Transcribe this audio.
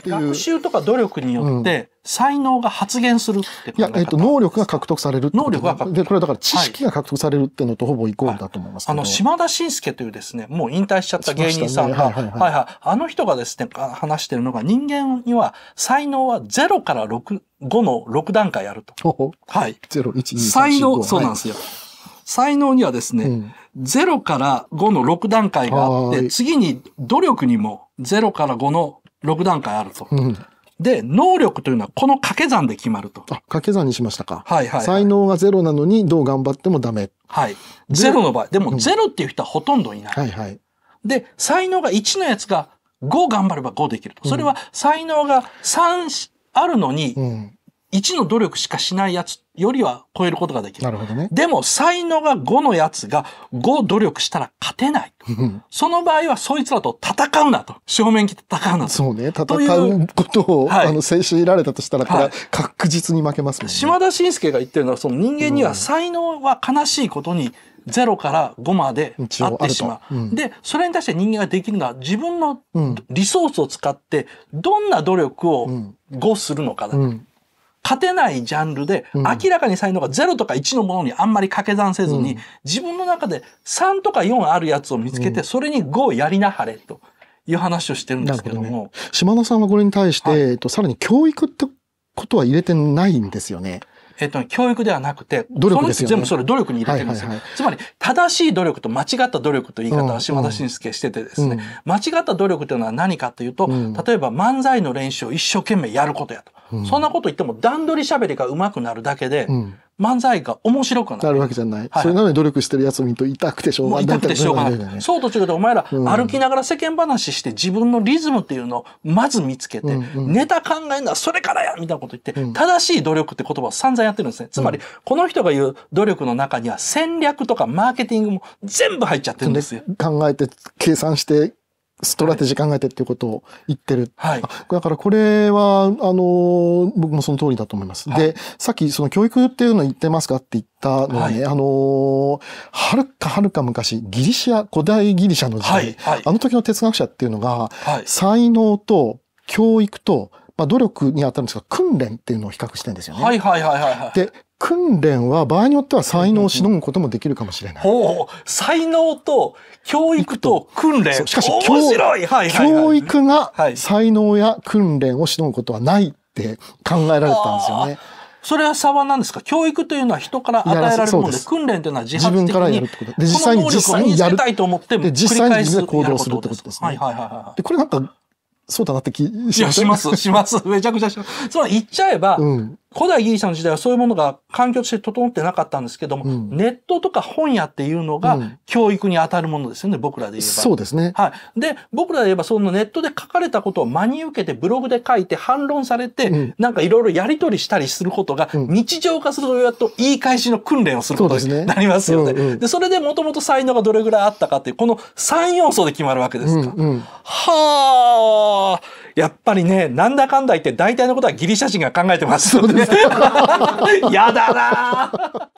学習とか努力によって、才能が発現するって考うん、いや、えっ、ー、と、能力が獲得される能力が獲得で、これだから知識が獲得されるっていうのとほぼイコールだと思います、はい、あの、島田紳介というですね、もう引退しちゃった芸人さんが、ね、はい、はい、はいはい。あの人がですね、話してるのが、人間には才能は0から6、5の6段階あると。ほほはい。0、1、2、3、才能、そうなんですよ。才能にはですね、うん、0から5の6段階があって、次に努力にも0から5の6段階あると。うんで、能力というのはこの掛け算で決まると。あ、掛け算にしましたか。はいはい、はい、才能がゼロなのにどう頑張ってもダメ。はい。ゼロの場合。でもゼロっていう人はほとんどいない。うん、はいはい。で、才能が1のやつが5頑張れば5できると。それは才能が3あるのに、1の努力しかしないやつよりは超えることができる。なるほどね。でも、才能が5のやつが5努力したら勝てない。その場合は、そいつらと戦うなと。正面切って戦うなと。そうね。戦うことを、はい、あの、制止いられたとしたら、これは確実に負けますもんね。島田紳介が言ってるのは、その人間には才能は悲しいことに、0から5まであってしまう、うん、でそれに対して人間ができるのは自分のリソースを使ってどんな努力を5するのかだ、うんうん勝てないジャンルで、明らかに才能が0とか1のものにあんまり掛け算せずに、自分の中で3とか4あるやつを見つけて、それに5をやりなはれという話をしてるんですけども。どね、島田さんはこれに対して、さらに教育ってことは入れてないんですよね。えっと、教育ではなくて、努力ですよ、ね、全部それ努力に入れてるんですよ、はいはいはい。つまり、正しい努力と間違った努力という言い方は島田紳介しててですね、うんうん、間違った努力というのは何かというと、うん、例えば漫才の練習を一生懸命やることやと。そんなこと言っても段取り喋りが上手くなるだけで、うん漫才が面白くなる。なるわけじゃない。はい、それなのに努力してるやつ見ると痛くてしょうがない。痛くてしょうがない。そうと違ってお前ら歩きながら世間話して自分のリズムっていうのをまず見つけて、うんうん、ネタ考えるのはそれからやみたいなこと言って、正しい努力って言葉を散々やってるんですね。つまり、この人が言う努力の中には戦略とかマーケティングも全部入っちゃってるんですよ。考えて計算してストラテジー考えてっていうことを言ってる。はい、だからこれは、あの、僕もその通りだと思います。はい、で、さっきその教育っていうの言ってますかって言ったのはね、はい、あの、はるかはるか昔、ギリシア、古代ギリシャの時代、はい、あの時の哲学者っていうのが、才能と教育とまあ、努力にあたるんですが、訓練っていうのを比較してんですよね。はいはいはいはい、はい。で、訓練は場合によっては才能をしのぐこともできるかもしれない。ほう才能と教育と訓練。しかし教、はいはい、教育が才能や訓練をしのぐことはないって考えられたんですよね。それは差は何ですか教育というのは人から与えられるもので、訓練というのは自発的自分からやるってことで、実際に実際にやりたいと実際に行動するってことですね。はいはい、はい。で、これなんかそうだなって気します。します。します。めちゃくちゃします。その言っちゃえば、うん、古代ギリシャの時代はそういうものが環境として整ってなかったんですけども、うん、ネットとか本屋っていうのが教育に当たるものですよね、うん、僕らで言えば。そうですね。はい。で、僕らで言えばそのネットで書かれたことを真に受けてブログで書いて反論されて、うん、なんかいろいろやりとりしたりすることが日常化するとやっと言い返しの訓練をすることになりますよね。で、ねうんうん、それでもともと才能がどれぐらいあったかっていう、この3要素で決まるわけですか。うんうん、はあ、やっぱりね、なんだかんだ言って大体のことはギリシャ人が考えてますので、ね。やだな